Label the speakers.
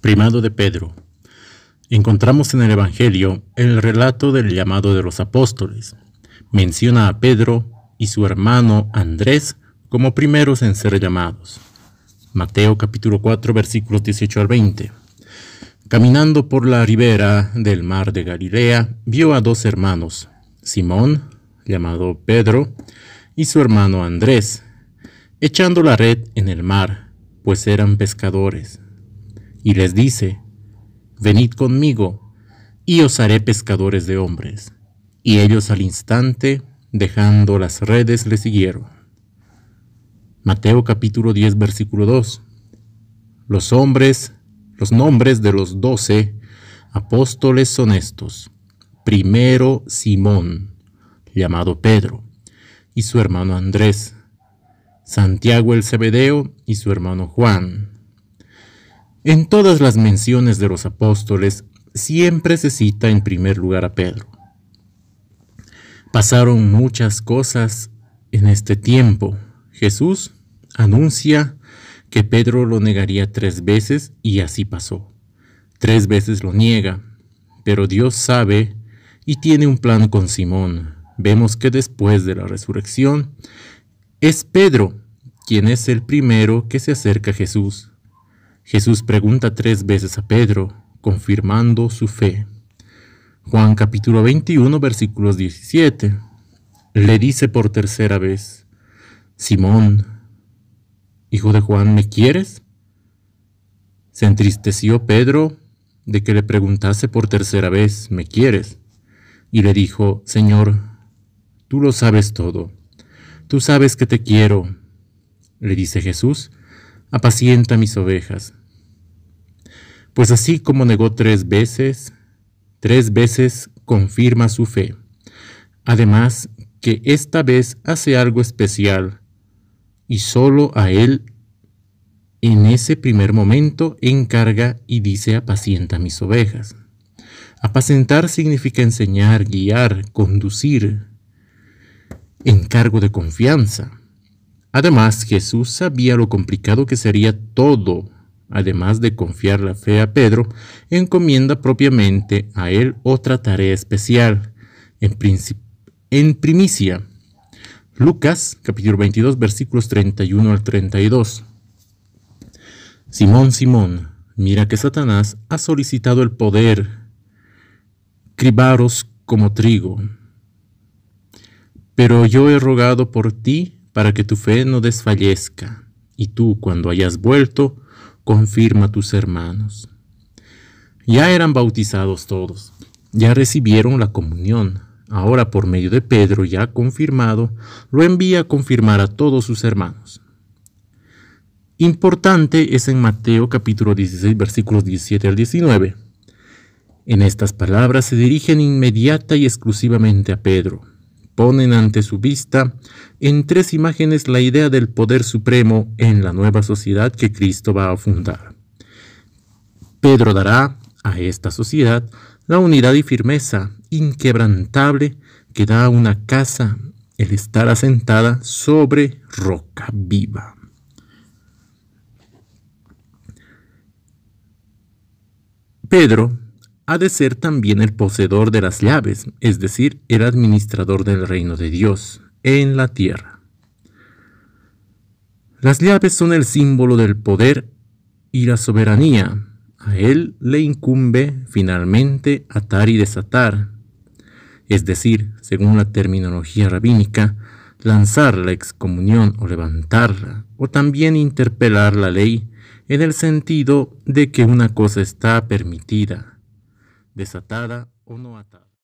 Speaker 1: Primado de Pedro. Encontramos en el Evangelio el relato del llamado de los apóstoles. Menciona a Pedro y su hermano Andrés como primeros en ser llamados. Mateo capítulo 4 versículos 18 al 20. Caminando por la ribera del mar de Galilea, vio a dos hermanos, Simón, llamado Pedro, y su hermano Andrés, echando la red en el mar, pues eran pescadores y les dice, Venid conmigo, y os haré pescadores de hombres. Y ellos al instante, dejando las redes, le siguieron. Mateo capítulo 10, versículo 2. Los hombres, los nombres de los doce apóstoles son estos. Primero Simón, llamado Pedro, y su hermano Andrés, Santiago el Cebedeo y su hermano Juan, en todas las menciones de los apóstoles siempre se cita en primer lugar a Pedro. Pasaron muchas cosas en este tiempo. Jesús anuncia que Pedro lo negaría tres veces y así pasó. Tres veces lo niega, pero Dios sabe y tiene un plan con Simón. Vemos que después de la resurrección es Pedro quien es el primero que se acerca a Jesús Jesús pregunta tres veces a Pedro, confirmando su fe. Juan capítulo 21 versículos 17. Le dice por tercera vez, Simón, hijo de Juan, ¿me quieres? Se entristeció Pedro de que le preguntase por tercera vez, ¿me quieres? Y le dijo, Señor, tú lo sabes todo, tú sabes que te quiero. Le dice Jesús, apacienta mis ovejas. Pues así como negó tres veces, tres veces confirma su fe. Además, que esta vez hace algo especial y solo a él en ese primer momento encarga y dice apacienta mis ovejas. Apacentar significa enseñar, guiar, conducir, encargo de confianza. Además, Jesús sabía lo complicado que sería todo, además de confiar la fe a Pedro, encomienda propiamente a él otra tarea especial, en, primicia. Lucas capítulo 22 versículos 31 al 32. Simón, Simón, mira que Satanás ha solicitado el poder, cribaros como trigo. Pero yo he rogado por ti para que tu fe no desfallezca, y tú, cuando hayas vuelto, confirma a tus hermanos. Ya eran bautizados todos, ya recibieron la comunión. Ahora, por medio de Pedro, ya confirmado, lo envía a confirmar a todos sus hermanos. Importante es en Mateo capítulo 16 versículos 17 al 19. En estas palabras se dirigen inmediata y exclusivamente a Pedro, ponen ante su vista en tres imágenes la idea del poder supremo en la nueva sociedad que Cristo va a fundar. Pedro dará a esta sociedad la unidad y firmeza inquebrantable que da a una casa el estar asentada sobre roca viva. Pedro ha de ser también el poseedor de las llaves, es decir, el administrador del reino de Dios en la tierra. Las llaves son el símbolo del poder y la soberanía. A él le incumbe finalmente atar y desatar, es decir, según la terminología rabínica, lanzar la excomunión o levantarla, o también interpelar la ley en el sentido de que una cosa está permitida desatada o no atada.